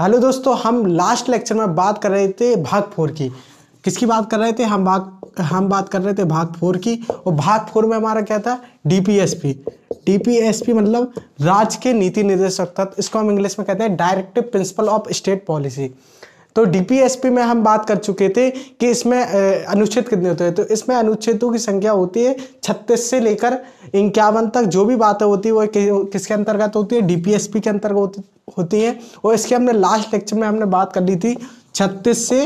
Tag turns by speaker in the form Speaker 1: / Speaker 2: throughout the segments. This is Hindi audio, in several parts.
Speaker 1: हेलो दोस्तों हम लास्ट लेक्चर में बात कर रहे थे भाग फोर की किसकी बात कर रहे थे हम भाग हम बात कर रहे थे भाग फोर की और भाग फोर में हमारा क्या था डीपीएसपी डीपीएसपी मतलब राज्य के नीति निर्देशक तत्व इसको हम इंग्लिश में कहते हैं directive principle of state policy तो डीपीएसपी में हम बात कर चुके थे कि इसमें अनुच्छेद कितने होते हैं तो इसमें अनुच्छेदों की संख्या होती है छत्तीस से लेकर इक्यावन तक जो भी बातें होती है वो किसके अंतर्गत होती है डीपीएसपी के अंतर्गत होती है और इसके हमने लास्ट लेक्चर में हमने बात कर ली थी छत्तीस से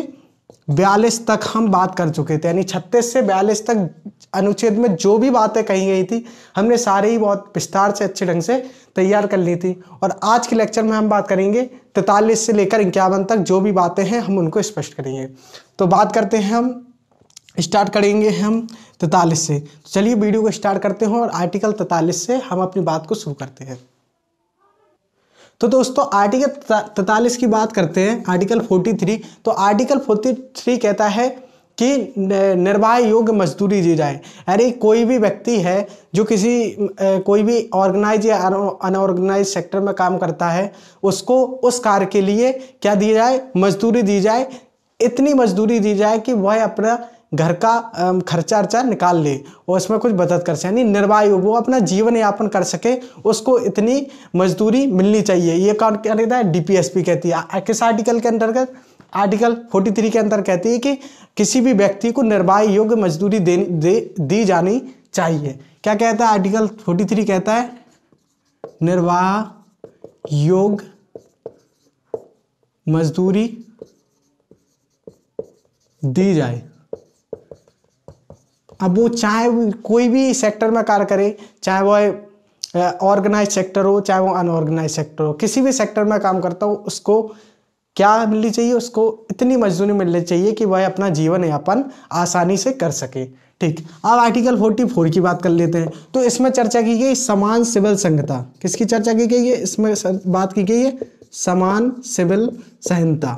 Speaker 1: बयालीस तक हम बात कर चुके थे यानी छत्तीस से बयालीस तक अनुच्छेद में जो भी बातें कही गई थी हमने सारे ही बहुत विस्तार से अच्छे ढंग से तैयार कर ली थी और आज के लेक्चर में हम बात करेंगे तैतालीस से लेकर इक्यावन तक जो भी बातें हैं हम उनको स्पष्ट करेंगे तो बात करते हैं हम स्टार्ट करेंगे हम तैतालीस से तो चलिए वीडियो को स्टार्ट करते हैं और आर्टिकल तैतालीस से हम अपनी बात को शुरू करते हैं तो दोस्तों आर्टिकल तैतालीस की बात करते हैं आर्टिकल फोर्टी थ्री तो आर्टिकल फोर्टी थ्री कहता है कि निर्वाह योग्य मजदूरी दी जाए यानी कोई भी व्यक्ति है जो किसी कोई भी ऑर्गेनाइज या अनऑर्गेनाइज सेक्टर में काम करता है उसको उस कार्य के लिए क्या दी जाए मजदूरी दी जाए इतनी मजदूरी दी जाए कि वह अपना घर का खर्चा अर्चा निकाल ले और उसमें कुछ मदद कर सके यानी निर्वाह वो अपना जीवन यापन कर सके उसको इतनी मजदूरी मिलनी चाहिए ये कौन क्या कहता है डीपीएसपी कहती है किस आर्टिकल के अंतर्गत आर्टिकल 43 के अंदर कहती है कि किसी भी व्यक्ति को निर्वाह योग्य मजदूरी दे, दे दी जानी चाहिए क्या कहता है आर्टिकल 43 कहता है निर्वाह योग मजदूरी दी जाए अब वो चाहे कोई भी सेक्टर में कार्य करे चाहे वह ऑर्गेनाइज सेक्टर हो चाहे वो अनऑर्गेनाइज सेक्टर हो किसी भी सेक्टर में काम करता हो उसको क्या मिलनी चाहिए उसको इतनी मजदूरी मिलनी चाहिए कि वह अपना जीवन यापन आसानी से कर सके ठीक अब आर्टिकल 44 की बात कर लेते हैं तो इसमें चर्चा की गई समान सिविल संहिता किसकी चर्चा की गई है इसमें बात की गई है समान सिविल संहिता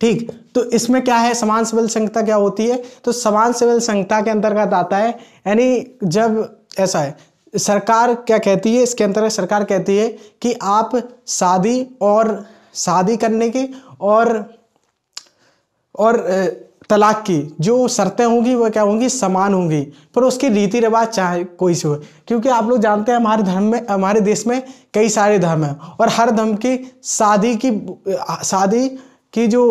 Speaker 1: ठीक तो इसमें क्या है समान सिविल संहिता क्या होती है तो समान सिविल संहिता के अंतर्गत आता है यानी जब ऐसा है सरकार क्या कहती है इसके अंतर्गत सरकार कहती है कि आप शादी और शादी करने की और और तलाक की जो शर्तें होंगी वह क्या होंगी समान होंगी पर उसकी रीति रिवाज चाहे कोई से हो क्योंकि आप लोग जानते हैं हमारे धर्म में हमारे देश में कई सारे धर्म हैं और हर धर्म की शादी की शादी की जो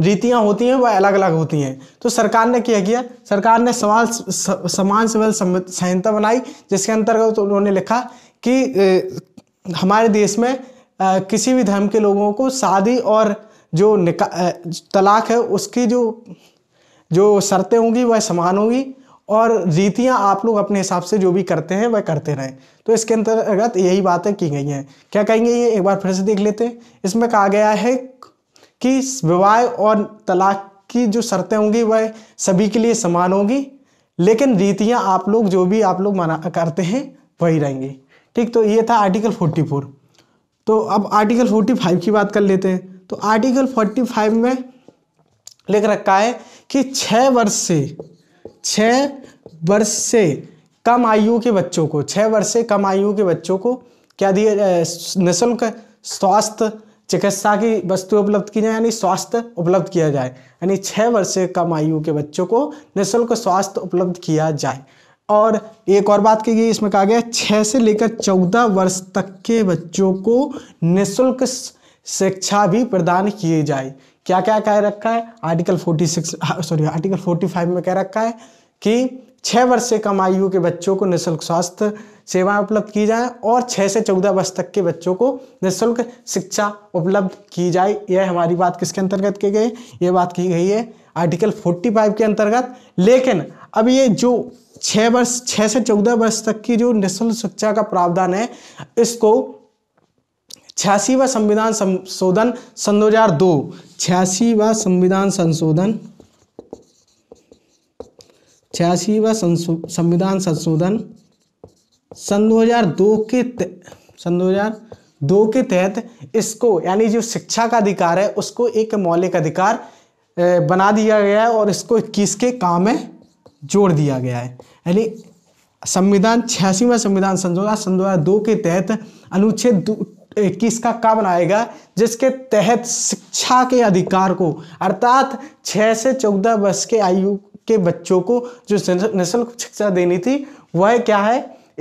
Speaker 1: रीतियाँ होती हैं वह अलग अलग होती हैं तो सरकार ने क्या किया सरकार ने समाज समान सिविल संहिता बनाई जिसके अंतर्गत तो उन्होंने लिखा कि ए, हमारे देश में आ, किसी भी धर्म के लोगों को शादी और जो निका तलाक है उसकी जो जो शर्तें होंगी वह समान होंगी और रीतियां आप लोग अपने हिसाब से जो भी करते हैं वह करते रहें तो इसके अंतर्गत यही बातें की गई हैं क्या कहेंगे ये एक बार फिर से देख लेते हैं इसमें कहा गया है कि विवाह और तलाक की जो शर्तें होंगी वह सभी के लिए समान होंगी लेकिन रीतियाँ आप लोग जो भी आप लोग मना करते हैं वही रहेंगी ठीक तो ये था आर्टिकल 44 तो अब आर्टिकल 45 की बात कर लेते हैं तो आर्टिकल 45 में लिख रखा है कि छः वर्ष से छः वर्ष से कम आयु के बच्चों को छः वर्ष से कम आयु के बच्चों को क्या दिया निःशुल्क स्वास्थ्य चिकित्सा की वस्तु उपलब्ध की जाए यानी स्वास्थ्य उपलब्ध किया जाए यानी छः वर्ष से कम आयु के बच्चों को निःशुल्क स्वास्थ्य उपलब्ध किया जाए और एक और बात की गई इसमें कहा गया छः से लेकर चौदह वर्ष तक के बच्चों को निःशुल्क शिक्षा भी प्रदान किए जाए क्या क्या कह रखा है article forty six sorry article forty five में कह रखा है कि छः वर्ष से कम आयु के बच्चों को निःशुल्क स्वास्थ्य सेवाएं उपलब्ध की जाएं और छः से चौदह वर्ष तक के बच्चों को निःशुल्क शिक्षा उपलब्ध की जाए यह हमारी बात किसके अंतर्गत की गई ये बात की गई है आर्टिकल 45 के अंतर्गत लेकिन अब ये जो छः वर्ष छः से चौदह वर्ष तक की जो निःशुल्क शिक्षा का प्रावधान है इसको छियासीवा संविधान संशोधन सन दो हज़ार दो व संविधान संशोधन छियासीवा संविधान संशोधन सन 2002 के सन 2002 के तहत इसको यानी जो शिक्षा का अधिकार है उसको एक मौलिक अधिकार बना दिया गया है और इसको इक्कीस के काम में जोड़ दिया गया है यानी संविधान छियासीवा संविधान संशोधन सन दो के तहत अनुच्छेद इक्कीस का का बनाएगा जिसके तहत शिक्षा के अधिकार को अर्थात छः से चौदह वर्ष के आयु के बच्चों को जो नस्ल शिक्षा देनी थी वह क्या है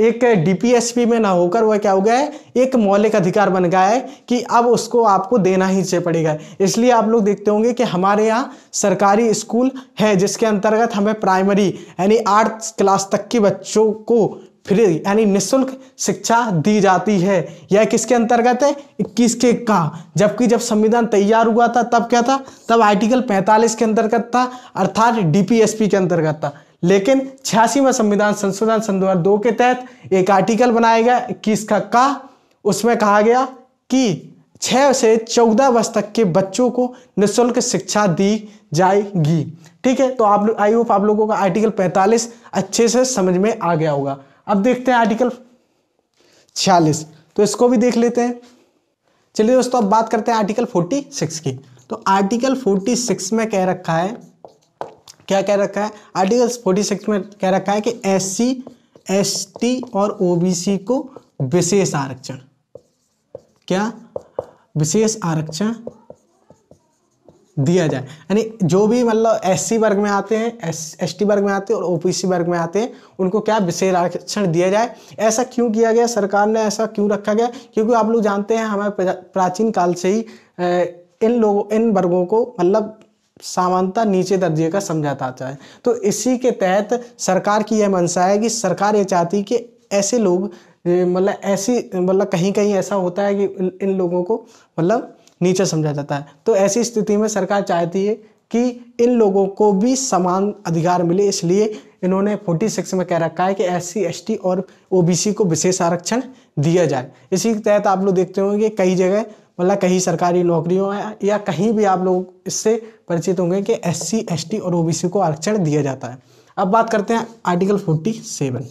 Speaker 1: एक डीपीएसपी में ना होकर वह क्या हो गया है एक मौलिक अधिकार बन गया है कि अब उसको आपको देना ही चाहिए पड़ेगा इसलिए आप लोग देखते होंगे कि हमारे यहाँ सरकारी स्कूल है जिसके अंतर्गत हमें प्राइमरी यानी आठ क्लास तक के बच्चों को फ्री यानी निःशुल्क शिक्षा दी जाती है यह किसके अंतर्गत है इक्कीस के का जबकि जब संविधान तैयार हुआ था तब क्या था तब आर्टिकल 45 के अंतर्गत था अर्थात डीपीएसपी के अंतर्गत था लेकिन छियासीवा संविधान संशोधन सन दो के तहत एक आर्टिकल बनाया गया इक्कीस का का उसमें कहा गया कि छः से चौदह वर्ष तक के बच्चों को निःशुल्क शिक्षा दी जाएगी ठीक है तो आप आई होप आप लोगों का आर्टिकल 45 अच्छे से समझ में आ गया होगा अब देखते हैं आर्टिकल छियालीस तो इसको भी देख लेते हैं चलिए दोस्तों अब बात करते हैं आर्टिकल फोर्टी सिक्स की तो आर्टिकल फोर्टी सिक्स में कह रखा है क्या कह रखा है आर्टिकल फोर्टी सिक्स में कह रखा है कि एस सी एस टी और ओ बी सी को विशेष आरक्षण क्या विशेष आरक्षण दिया जाए यानी जो भी मतलब एस वर्ग में आते हैं एस टी वर्ग में आते हैं और ओ वर्ग में आते हैं उनको क्या विशेष आरक्षण दिया जाए ऐसा क्यों किया गया सरकार ने ऐसा क्यों रखा गया क्योंकि आप लोग जानते हैं हमारे प्राचीन काल से ही इन लोगों इन वर्गों को मतलब सामानता नीचे दर्जे का समझाता जाए तो इसी के तहत सरकार की यह मंशा है कि सरकार ये चाहती कि ऐसे लोग मतलब ऐसी मतलब कहीं कहीं ऐसा होता है कि इन लोगों को मतलब नीचे समझा जाता है तो ऐसी स्थिति में सरकार चाहती है कि इन लोगों को भी समान अधिकार मिले इसलिए इन्होंने फोर्टी सिक्स में कह रखा है कि एस सी और ओ को विशेष आरक्षण दिया जाए इसी के तहत आप लोग देखते होंगे कई जगह मतलब कहीं सरकारी नौकरियों या कहीं भी आप लोग इससे परिचित होंगे कि एस सी एस टी और ओ को आरक्षण दिया जाता है अब बात करते हैं आर्टिकल फोर्टी सेवन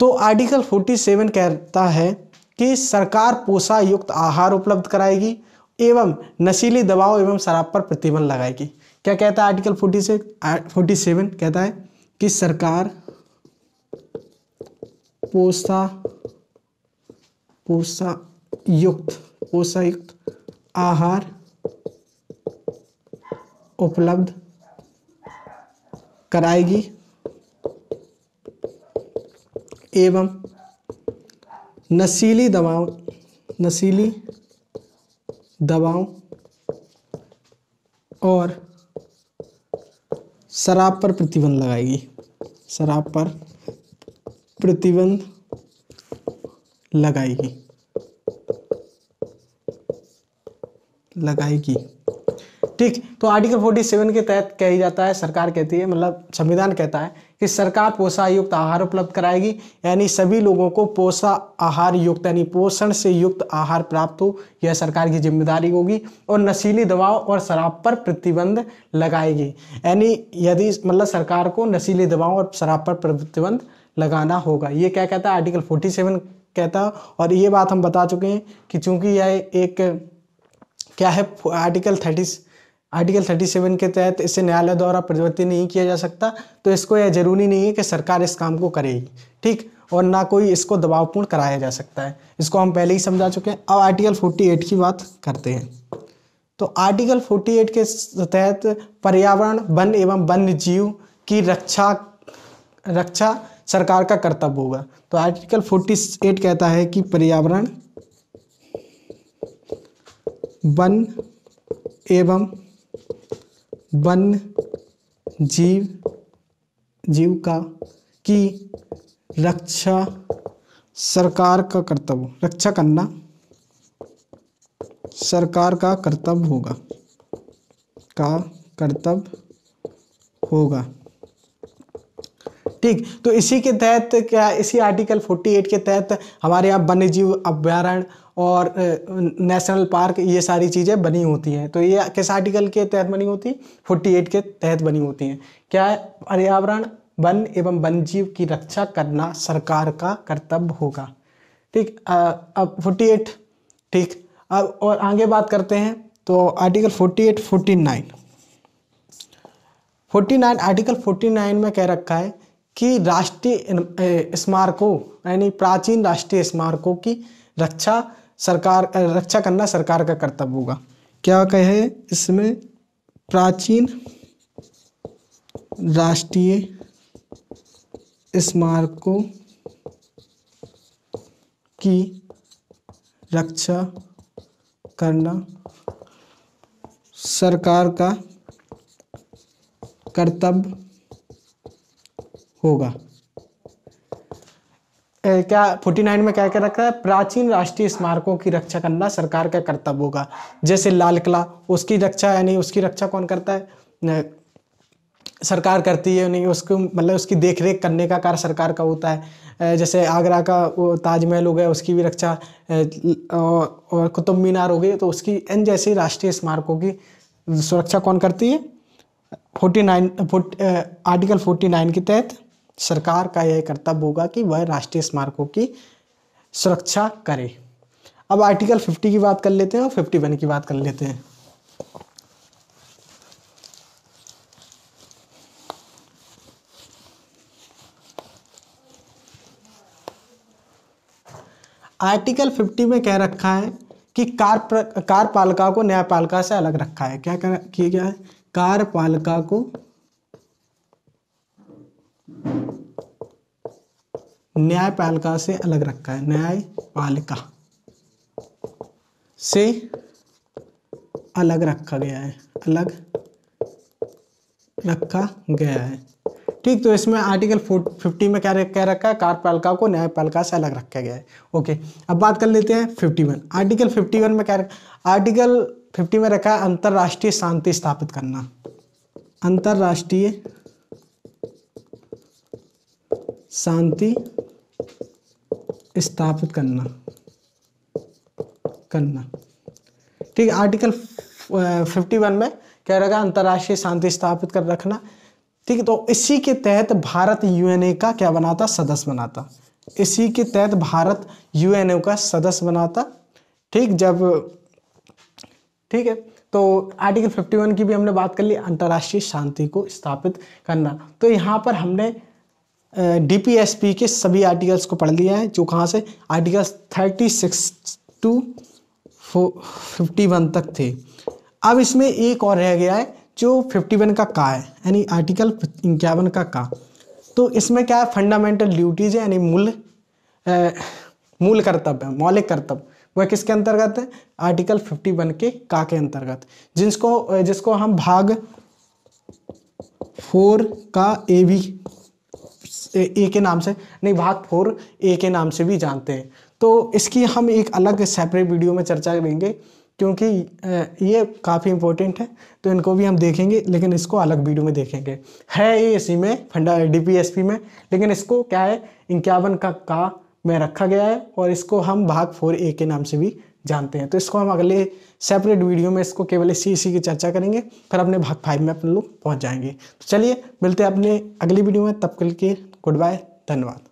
Speaker 1: तो आर्टिकल फोर्टी सेवन कहता है कि सरकार पोषा युक्त आहार उपलब्ध कराएगी एवं नशीली दवाओं एवं शराब पर प्रतिबंध लगाएगी क्या कहता है आर्टिकल फोर्टी से फोर्टी सेवन कहता है कि सरकार पोषा पोषा युक्त पोषा युक्त आहार उपलब्ध कराएगी एवं नशीली दवाओं नशीली दवाओं और शराब पर प्रतिबंध लगाएगी शराब पर प्रतिबंध लगाएगी लगाएगी ठीक तो आर्टिकल 47 के तहत कही जाता है सरकार कहती है मतलब संविधान कहता है कि सरकार पोषा युक्त आहार उपलब्ध कराएगी यानी सभी लोगों को पोषा आहार युक्त यानी पोषण से युक्त आहार प्राप्त हो यह सरकार की जिम्मेदारी होगी और नशीली दवाओं और शराब पर प्रतिबंध लगाएगी यानी यदि मतलब सरकार को नशीली दवाओं और शराब पर प्रतिबंध लगाना होगा ये क्या कहता है आर्टिकल फोर्टी कहता है और ये बात हम बता चुके हैं कि चूंकि यह एक क्या है आर्टिकल थर्टी आर्टिकल 37 के तहत इसे न्यायालय द्वारा परिवर्तित नहीं किया जा सकता तो इसको यह जरूरी नहीं है कि सरकार इस काम को करेगी ठीक और ना कोई इसको दबावपूर्ण कराया जा सकता है इसको हम पहले ही समझा चुके हैं अब आर्टिकल 48 की बात करते हैं तो आर्टिकल 48 के तहत पर्यावरण वन एवं वन्य जीव की रक्षा रक्षा सरकार का कर्तव्य होगा तो आर्टिकल 48 कहता है कि पर्यावरण वन एवं वन जीव जीव का की रक्षा सरकार का कर्तव्य रक्षा करना सरकार का कर्तव्य होगा का कर्तव्य होगा ठीक तो इसी के तहत क्या इसी आर्टिकल 48 के तहत हमारे यहाँ वन्य जीव अभ्यारण्य और नेशनल पार्क ये सारी चीज़ें बनी होती हैं तो ये किस आर्टिकल के तहत बनी होती फोर्टी एट के तहत बनी होती हैं क्या है पर्यावरण वन एवं वन जीव की रक्षा करना सरकार का कर्तव्य होगा ठीक अब फोर्टी एट ठीक अब और आगे बात करते हैं तो article forty eight forty nine forty nine article forty nine में कह रखा है कि राष्ट्रीय स्मारकों यानी प्राचीन राष्ट्रीय स्मारकों की रक्षा सरकार रक्षा करना सरकार का कर्तव्य होगा क्या कहे इसमें प्राचीन राष्ट्रीय स्मारकों की रक्षा करना सरकार का कर्तव्य होगा क्या 49 में क्या क्या रखा है प्राचीन राष्ट्रीय स्मारकों की रक्षा करना सरकार का कर्तव्य होगा जैसे लाल किला उसकी रक्षा यानी उसकी रक्षा कौन करता है सरकार करती है नहीं उसको मतलब उसकी देख रेख करने का कार्य सरकार का होता है जैसे आगरा का वो ताजमहल हो गया उसकी भी रक्षा और कुतुब मीनार हो गई तो उसकी इन जैसे राष्ट्रीय स्मारकों की सुरक्षा कौन करती है forty nine article forty nine के तहत सरकार का यह कर्तव्य होगा कि वह राष्ट्रीय स्मारकों की सुरक्षा करे अब आर्टिकल 50 की बात कर लेते हैं और 51 की बात कर लेते हैं आर्टिकल 50 में कह रखा है कि कार कारपालिका को न्यायपालिका से अलग रखा है क्या किया गया है कारपालिका को न्यायपालिका से अलग रखा है न्यायपालिका से अलग रखा गया है अलग रखा गया है ठीक तो इसमें आर्टिकल फिफ्टी में क्या कह रखा है कार्यपालिका को न्यायपालिका से अलग रखा गया है ओके अब बात कर लेते हैं fifty one article fifty one में क्या रखा आर्टिकल फिफ्टी में रखा है अंतर्राष्ट्रीय शांति स्थापित करना अंतर्राष्ट्रीय शांति स्थापित करना करना ठीक आर्टिकल फिफ्टी वन में कह रखा अंतर्राष्ट्रीय शांति स्थापित कर रखना ठीक तो इसी के तहत भारत यूएनए का क्या बनाता सदस्य बनाता इसी के तहत भारत यूएनए का सदस्य बनाता ठीक जब ठीक है तो आर्टिकल 51 की भी हमने बात कर ली अंतर्राष्ट्रीय शांति को स्थापित करना तो यहाँ पर हमने डीपीएसपी के सभी आर्टिकल्स को पढ़ लिया है जो कहाँ से articles thirty six to fifty one तक थे अब इसमें एक और रह गया है जो फिफ्टी वन का का है यानी आर्टिकल इक्यावन का का तो इसमें क्या है फंडामेंटल ड्यूटीज है यानी मूल मूल कर्तव्य मौलिक कर्तव्य वह किसके अंतर्गत है आर्टिकल फिफ्टी वन के का के अंतर्गत जिसको जिसको हम भाग फोर का ए भी ए के नाम से नहीं भाग फोर ए के नाम से भी जानते हैं तो इसकी हम एक अलग सेपरेट वीडियो में चर्चा करेंगे क्योंकि ये काफ़ी इंपॉर्टेंट है तो इनको भी हम देखेंगे लेकिन इसको अलग वीडियो में देखेंगे है ये इसी में फंडा पी में लेकिन इसको क्या है इक्यावन का का में रखा गया है और इसको हम भाग फोर ए के नाम से भी जानते हैं तो इसको हम अगले सेपरेट वीडियो में इसको केवल इसी इसी की चर्चा करेंगे फिर अपने भाग फाइव में अपने लोग पहुँच जाएंगे तो चलिए मिलते हैं अपने अगली वीडियो में तब कल के गुड बाय धन्यवाद